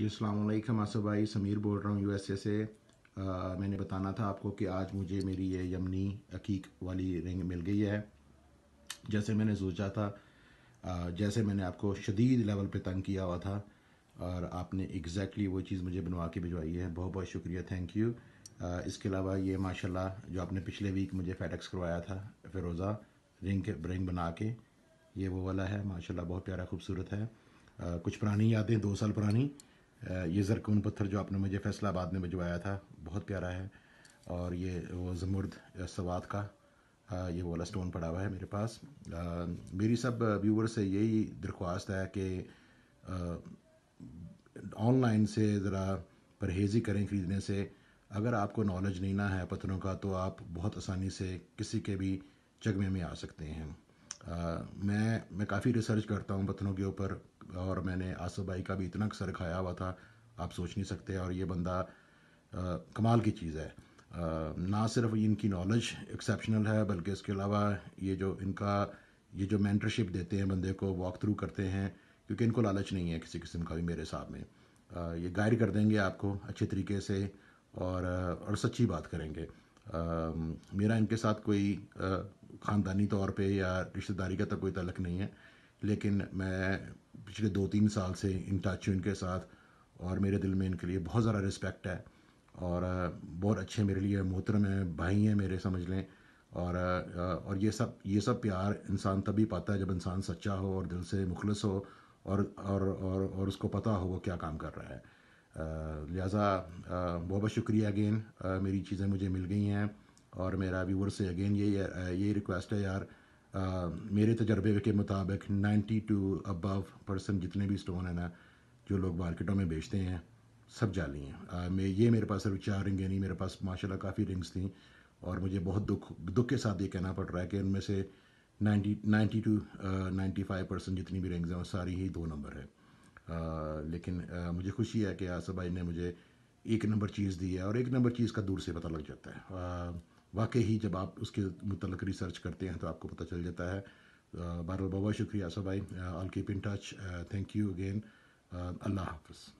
जी अल्लाम आसफ़ भाई समीर बोल रहा हूँ ए से आ, मैंने बताना था आपको कि आज मुझे मेरी ये यमनी अकीक वाली रिंग मिल गई है जैसे मैंने सोचा था आ, जैसे मैंने आपको शदीद लेवल पे तंग किया हुआ था और आपने एग्जैक्टली वो चीज़ मुझे बनवा के भिजवाई है बहुत बहुत शुक्रिया थैंक यू आ, इसके अलावा ये माशाल्लाह जो आपने पिछले वीक मुझे फेडेक्स करवाया था फिरोज़ा रिंग रिंग बना के ये वो वाला है माशाल्लाह बहुत प्यारा खूबसूरत है कुछ पुरानी यादें दो साल पुरानी ये ज़रकून पत्थर जो आपने मुझे फैसलाबाद में भिजवाया था बहुत प्यारा है और ये वो जमुर्द सवाद का ये वाला स्टोन पड़ा हुआ है मेरे पास मेरी सब व्यूवर से यही दरख्वास्त है कि ऑनलाइन से ज़रा परहेज़ी करें ख़रीदने से अगर आपको नॉलेज नहीं ना है पत्थरों का तो आप बहुत आसानी से किसी के भी चगमे में आ सकते हैं आ, मैं मैं काफ़ी रिसर्च करता हूँ पत्थरों के ऊपर और मैंने भाई का भी इतना अक्सर खाया हुआ था आप सोच नहीं सकते और ये बंदा आ, कमाल की चीज़ है आ, ना सिर्फ इनकी नॉलेज एक्सेप्शनल है बल्कि इसके अलावा ये जो इनका ये जो मैंटरशिप देते हैं बंदे को वॉक थ्रू करते हैं क्योंकि इनको लालच नहीं है किसी किस्म का भी मेरे हिसाब में आ, ये गाइड कर देंगे आपको अच्छे तरीके से और और सच्ची बात करेंगे आ, मेरा इनके साथ कोई ख़ानदानी तौर पे या रिश्तेदारी का तो कोई तलक नहीं है लेकिन मैं पिछले दो तीन साल से इन टच हूँ इनके साथ और मेरे दिल में इनके लिए बहुत ज़्यादा रिस्पेक्ट है और बहुत अच्छे मेरे लिए मोहतरम हैं भाई हैं मेरे समझ लें और और ये सब ये सब प्यार इंसान तभी पाता है जब इंसान सच्चा हो और दिल से मुखलस हो और और और, और उसको पता हो वो क्या काम कर रहा है लिहाजा बहुत बहुत शुक्रिया अगेन मेरी चीज़ें मुझे मिल गई हैं और मेरा व्यूवर से अगेन ये यही रिक्वेस्ट है यार Um, मेरे तजर्बे के मुताबिक नाइन्टी टू अबव परसेंट जितने भी स्टोन हैं ना जो लोग मार्केटों में बेचते हैं सब जाली हैं uh, मैं ये मेरे पास सिर्फ चार रिंगें नहीं मेरे पास माशाल्लाह काफ़ी रिंग्स थी और मुझे बहुत दुख दुख के साथ ये कहना पड़ रहा है कि उनमें से 90 ninety two ninety five percent जितनी भी रिंग्स हैं वो सारी ही दो नंबर है आ, लेकिन आ, uh, मुझे खुशी है कि आसफ भाई ने मुझे एक नंबर चीज़ दी है और एक नंबर चीज़ का दूर से पता लग जाता है आ, uh, वाकई ही जब आप उसके मतलब रिसर्च करते हैं तो आपको पता चल जाता है बार बहुत शुक्रिया सब भाई all keep in touch thank you again अल्लाह हाफ